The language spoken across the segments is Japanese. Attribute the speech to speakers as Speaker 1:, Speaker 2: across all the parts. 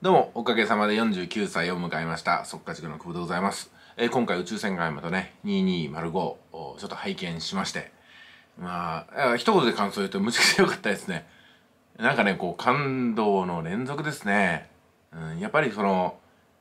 Speaker 1: どうも、おかげさまで49歳を迎えました、速化塾の久保でございます。えー、今回宇宙戦艦またね、2205をちょっと拝見しまして、まあ、一言で感想言うとむちゃくちゃ良かったですね。なんかね、こう、感動の連続ですね。うん、やっぱりその、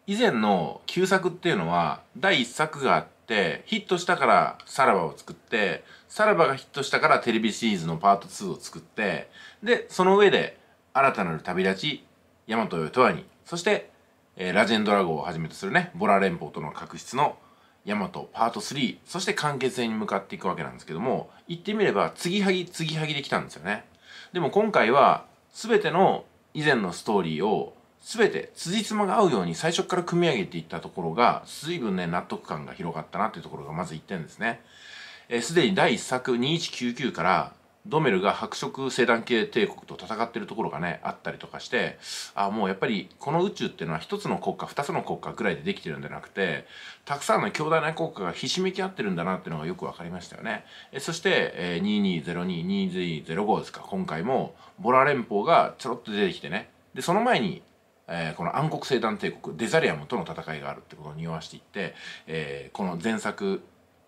Speaker 1: 以前の旧作っていうのは、第1作があって、ヒットしたからさらばを作って、さらばがヒットしたからテレビシリーズのパート2を作って、で、その上で、新たなる旅立ちヤマトヨトワニそして、えー、ラジェンドラゴをはじめとするねボラ連邦との確執のヤマトパート3そして完結編に向かっていくわけなんですけども言ってみれば継ぎはぎ継ぎはぎできたんですよねでも今回は全ての以前のストーリーを全て辻褄が合うように最初から組み上げていったところが随分ね納得感が広がったなっていうところがまず1点ですねすで、えー、に第1作2199からドメルが白色星団系帝国と戦ってるところがねあったりとかしてあもうやっぱりこの宇宙っていうのは1つの国家2つの国家ぐらいでできてるんじゃなくてたくさんの強大な国家がひしめき合ってるんだなっていうのがよく分かりましたよね。えそして、えー、22022205ですか今回もボラ連邦がちょろっと出てきてねでその前にえー、この暗黒星団帝国デザリアムとの戦いがあるってことを匂わしていって、えー、この前作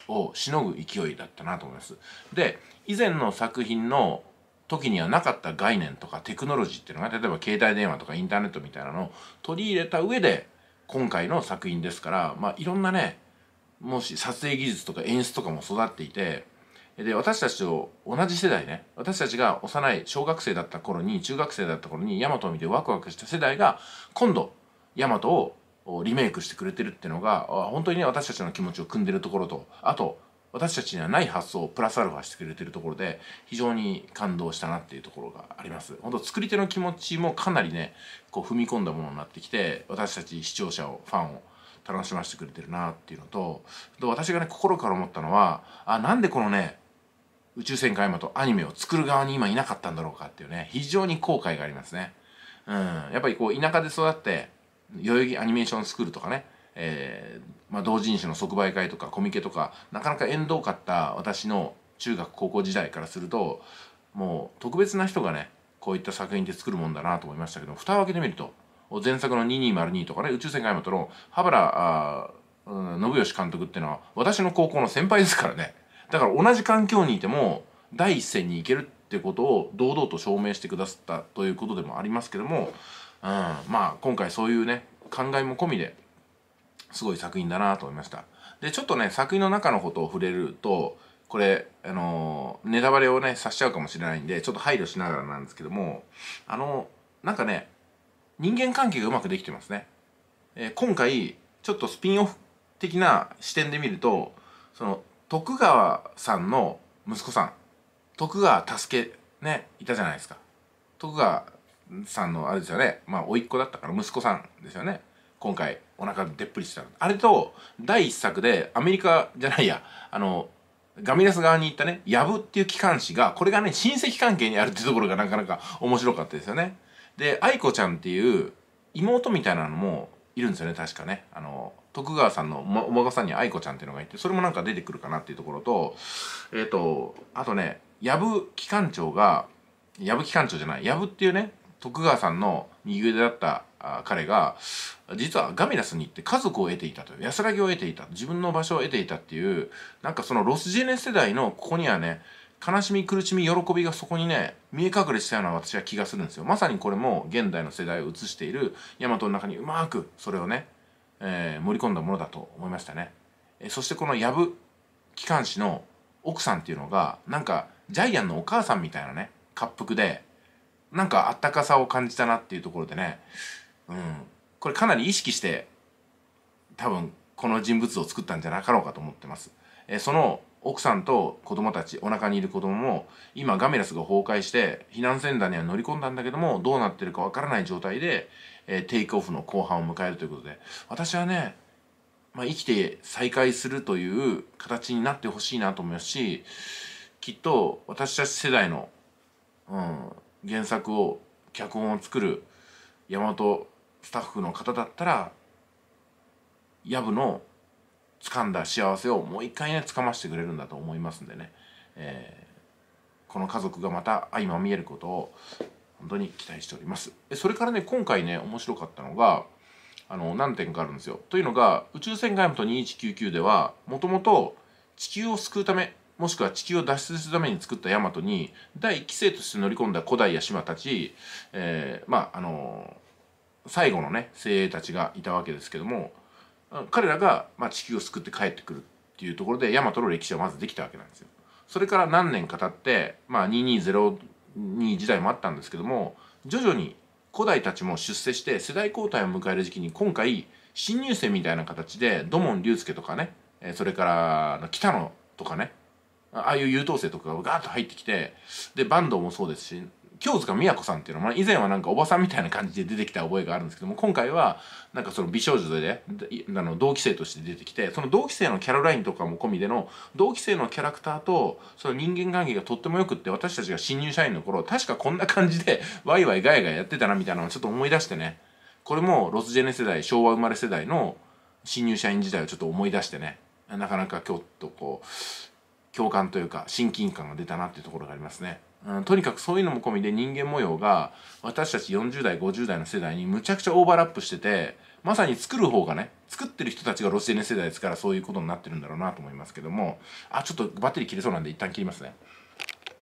Speaker 1: をしのぐ勢いだったなと思います。で以前の作品の時にはなかった概念とかテクノロジーっていうのが例えば携帯電話とかインターネットみたいなのを取り入れた上で今回の作品ですから、まあ、いろんなねもし撮影技術とか演出とかも育っていてで私たちと同じ世代ね私たちが幼い小学生だった頃に中学生だった頃にヤマトを見てワクワクした世代が今度ヤマトをリメイクしてくれてるっていうのが本当にね私たちの気持ちを汲んでるところとあと私たちにはない発想をプラスアルファしてくれてるところで非常に感動したなっていうところがあります本当作り手の気持ちもかなりねこう踏み込んだものになってきて私たち視聴者をファンを楽しませてくれてるなっていうのと私がね心から思ったのはあなんでこのね宇宙戦艦ヤマとアニメを作る側に今いなかったんだろうかっていうね非常に後悔がありますねうんやっぱりこう田舎で育って代々木アニメーションスクールとかね、えー、まあ、同人誌の即売会とかコミケとかなかなか縁遠かった私の中学高校時代からするともう特別な人がねこういった作品で作るもんだなと思いましたけど蓋を開けてみると前作の2202とかね宇宙戦艦ヤマトの羽原信義監督っていうのは私の高校の先輩ですからねだから同じ環境にいても第一線に行けるってことを堂々と証明してくださったということでもありますけどもまあ今回そういうね考えも込みですごい作品だなと思いましたでちょっとね作品の中のことを触れるとこれあのー、ネタバレをねさしちゃうかもしれないんでちょっと配慮しながらなんですけどもあのー、なんかね人間関係がうまくできてますね、えー、今回ちょっとスピンオフ的な視点で見るとその徳川さんの息子さん徳川助ねいたじゃないですか徳川さんのあれですよねまあ甥っ子だったから息子さんですよね今回お腹でっぷりしたあれと第一作でアメリカじゃないやあのガミラス側に行ったねヤブっていう機関士がこれがね親戚関係にあるっていうところがなかなか面白かったですよねで愛子ちゃんっていう妹みたいなのもいるんですよね確かねあの徳川さんのお孫さんに愛子ちゃんっていうのがいてそれもなんか出てくるかなっていうところとえっ、ー、とあとね藪機関長が藪機関長じゃない藪っていうね徳川さんの右腕だった彼が実はガミラスに行って家族を得ていたという安らぎを得ていた自分の場所を得ていたっていうなんかそのロスジェネ世代のここにはね悲しみ苦しみ喜びがそこにね見え隠れしたような私は気がするんですよまさにこれも現代の世代を映している大和の中にうまくそれをね、えー、盛り込んだものだと思いましたね、えー、そしてこのやぶ機関士の奥さんっていうのがなんかジャイアンのお母さんみたいなね滑覆でなんかあったかさを感じたなっていうところでね、うん、これかなり意識して多分この人物を作ったんじゃなかろうかと思ってます。えー、その奥さんと子供たちお腹にいる子供も今ガメラスが崩壊して避難センターには乗り込んだんだけどもどうなってるかわからない状態で、えー、テイクオフの後半を迎えるということで私はね、まあ、生きて再会するという形になってほしいなと思いますしきっと私たち世代の、うん、原作を脚本を作る大和スタッフの方だったら薮の掴んだ幸せをもう一回ね掴ましてくれるんだと思いますんでね、えー、この家族がまた相まみえることを本当に期待しておりますそれからね今回ね面白かったのがあの何点かあるんですよというのが「宇宙船外務とト2199」ではもともと地球を救うためもしくは地球を脱出するために作ったヤマトに第1期生として乗り込んだ古代や島たち、えー、まああのー、最後のね精鋭たちがいたわけですけども彼らが、まあ、地球を救って帰ってくるっていうところでヤマトの歴史はまずできたわけなんですよ。それから何年か経って、まあ、2202時代もあったんですけども徐々に古代たちも出世して世代交代を迎える時期に今回新入生みたいな形で土門竜介とかねそれから北野とかねああいう優等生とかがガーッと入ってきてでバンドもそうですし京塚美也子さんっていうのは、まあ、以前はなんかおばさんみたいな感じで出てきた覚えがあるんですけども今回はなんかその美少女でねあの同期生として出てきてその同期生のキャロラインとかも込みでの同期生のキャラクターとその人間関係がとってもよくって私たちが新入社員の頃確かこんな感じでワイワイガヤガヤやってたなみたいなのをちょっと思い出してねこれもロスジェネ世代昭和生まれ世代の新入社員時代をちょっと思い出してねなかなか今日とこう共感というか親近感が出たなっていうところがありますね。うん、とにかくそういうのも込みで人間模様が私たち40代50代の世代にむちゃくちゃオーバーラップしててまさに作る方がね作ってる人たちがロシエネ世代ですからそういうことになってるんだろうなと思いますけどもあちょっとバッテリー切れそうなんで一旦切りますね。